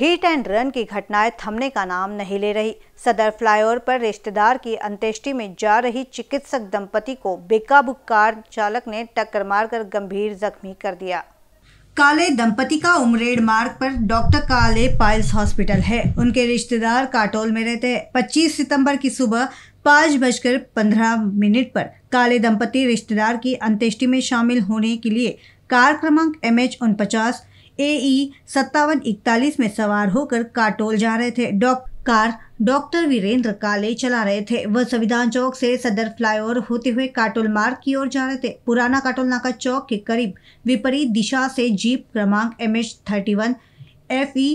hit and run की घटनाएं थमने का नाम नहीं ले रही सदर फ्लाईओवर पर रिश्तेदार की अंत्येष्टि में जा रही चिकित्सक दंपति को बेकाबू कार चालक ने टक्कर मारकर गंभीर जख्मी कर दिया काले दंपति का उमरेड मार्ग पर डॉक्टर काले पाइल्स हॉस्पिटल है उनके रिश्तेदार काटोल में रहते हैं 25 सितंबर की सुबह पाँच बजकर पंद्रह मिनट पर काले दंपति रिश्तेदार की अंत्येष्टि में शामिल होने के लिए कार क्रमांक एम एच उनपचास ए e सत्तावन इकतालीस में सवार होकर काटोल जा रहे थे डॉक कार डॉक्टर वीरेंद्र काले चला रहे थे वह संविधान चौक से सदर फ्लाईओवर होते हुए काटोल मार्ग की ओर जा रहे थे पुराना काटोल नाका चौक के करीब विपरीत दिशा से जीप क्रमांक M H thirty one F E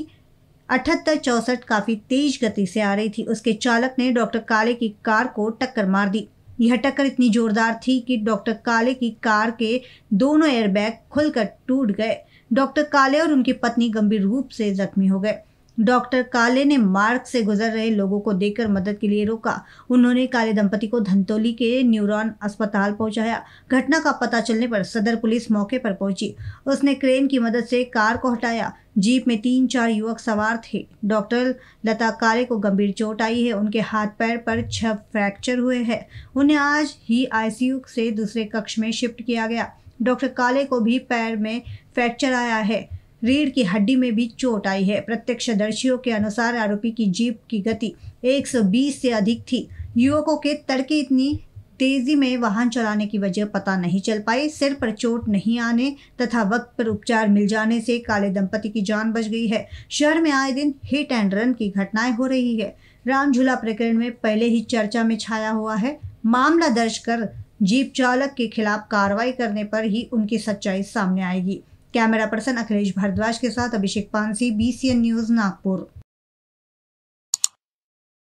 अठहत्तर चौसठ काफी तेज गति से आ रही थी उसके चालक ने डॉक्टर काले की कार को टक्कर मार दी यह टक्कर इतनी जोरदार थी कि डॉक्टर काले की कार के दोनों एयरबैग खुलकर टूट गए डॉक्टर काले और उनकी पत्नी गंभीर रूप से जख्मी हो गए डॉक्टर काले ने मार्ग से गुजर रहे लोगों को देखकर मदद के लिए रोका उन्होंने काले दंपति को धंतोली के न्यूरॉन अस्पताल पहुंचाया घटना का पता चलने पर सदर पुलिस मौके पर पहुंची उसने क्रेन की मदद से कार को हटाया जीप में तीन चार युवक सवार थे डॉक्टर लता काले को गंभीर चोट आई है उनके हाथ पैर पर छह फ्रैक्चर हुए हैं उन्हें आज ही आईसीयू से दूसरे कक्ष में शिफ्ट किया गया डॉक्टर काले को भी पैर में फ्रैक्चर आया है रीढ़ की हड्डी में भी चोट आई है प्रत्यक्षदर्शियों के अनुसार आरोपी की जीप की गति 120 से अधिक थी युवकों के तड़के इतनी तेजी में वाहन चलाने की वजह पता नहीं चल पाई सिर पर चोट नहीं आने तथा वक्त पर उपचार मिल जाने से काले दंपति की जान बच गई है शहर में आए दिन हिट एंड रन की घटनाएं हो रही है रामझूला प्रकरण में पहले ही चर्चा में छाया हुआ है मामला दर्ज कर जीप चालक के खिलाफ कार्रवाई करने पर ही उनकी सच्चाई सामने आएगी कैमरा पर्सन अखिलेश भारद्वाज के साथ अभिषेक पानसी बीसीएन न्यूज नागपुर